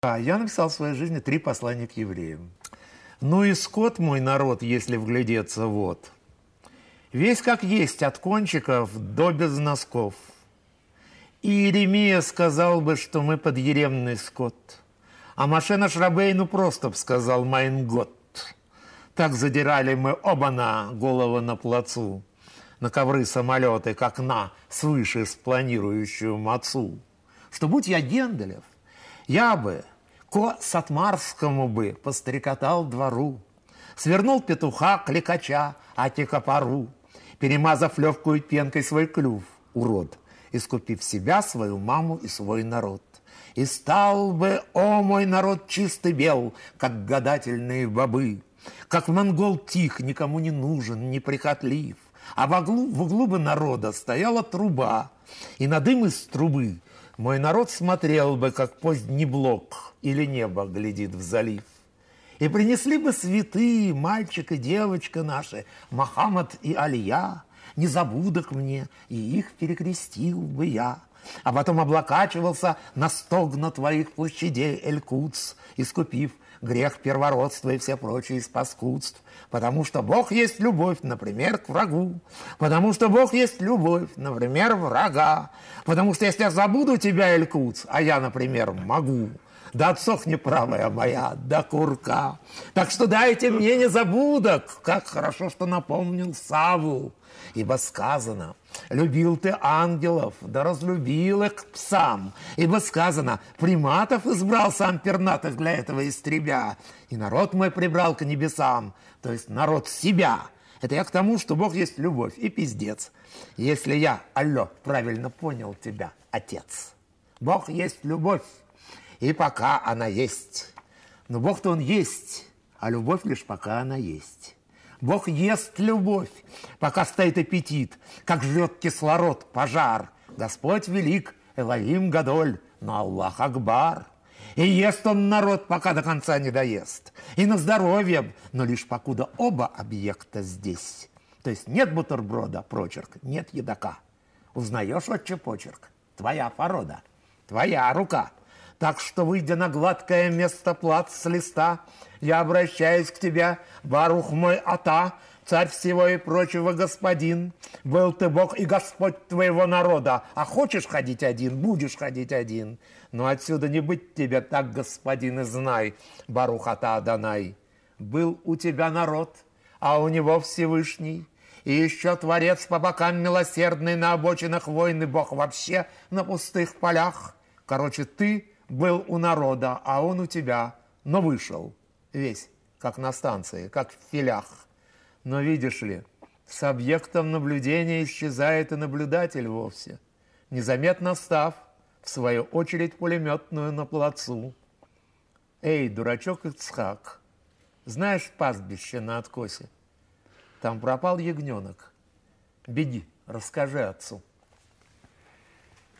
А я написал в своей жизни три послания к евреям. «Ну и скот мой народ, если вглядеться, вот. Весь как есть, от кончиков до без носков. И Иеремия сказал бы, что мы подъеремный скот. А Машена Шрабейну просто б сказал «Майн год». Так задирали мы оба-на голову на плацу, на ковры самолеты, как на свыше спланирующую мацу. Что будь я Генделев – я бы ко Сатмарскому бы пострекотал двору, Свернул петуха кликача, атика пару, Перемазав легкую пенкой свой клюв, урод, Искупив себя, свою маму и свой народ. И стал бы, о мой народ, чистый бел, Как гадательные бобы, Как монгол тих, никому не нужен, неприхотлив, А в углу, в углу бы народа стояла труба, И на дым из трубы мой народ смотрел бы, как поздний блок или небо глядит в залив. И принесли бы святые мальчик и девочка наши, Мохаммад и Алия, Незабудок мне, и их перекрестил бы я а потом облокачивался на стогна твоих площадей Элькутс, искупив грех первородства и все прочие из паскудств, потому что Бог есть любовь, например, к врагу, потому что Бог есть любовь, например, врага, потому что если я забуду тебя, Элькутс, а я, например, могу, да отсохни правая моя, да курка. Так что дайте мне незабудок, как хорошо, что напомнил Саву. Ибо сказано, любил ты ангелов, да разлюбил их к псам. Ибо сказано, приматов избрал сам пернатых для этого истребя. И народ мой прибрал к небесам, то есть народ себя. Это я к тому, что Бог есть любовь и пиздец. Если я, алло, правильно понял тебя, отец. Бог есть любовь и пока она есть. Но Бог-то Он есть, а любовь лишь пока она есть. Бог ест любовь, пока стоит аппетит, как жрет кислород, пожар. Господь велик, Элоим Гадоль, но Аллах Акбар. И ест он народ, пока до конца не доест. И на здоровье, но лишь покуда оба объекта здесь. То есть нет бутерброда, прочерк, нет едока. Узнаешь, отче, почерк? Твоя порода, твоя рука – так что, выйдя на гладкое место плац с листа, я обращаюсь к тебе, Барух мой Ата, царь всего и прочего господин. Был ты Бог и Господь твоего народа, а хочешь ходить один, будешь ходить один. Но отсюда не быть тебе так, господин, и знай, Барух Ата Аданай. Был у тебя народ, а у него Всевышний – и еще Творец по бокам милосердный на обочинах войны, Бог вообще на пустых полях. Короче, ты был у народа, а он у тебя, но вышел весь, как на станции, как в филях. Но видишь ли, с объектом наблюдения исчезает и наблюдатель вовсе, незаметно став, в свою очередь, пулеметную на плацу. Эй, дурачок Ицхак, знаешь пастбище на откосе? Там пропал ягненок. Беги, расскажи отцу.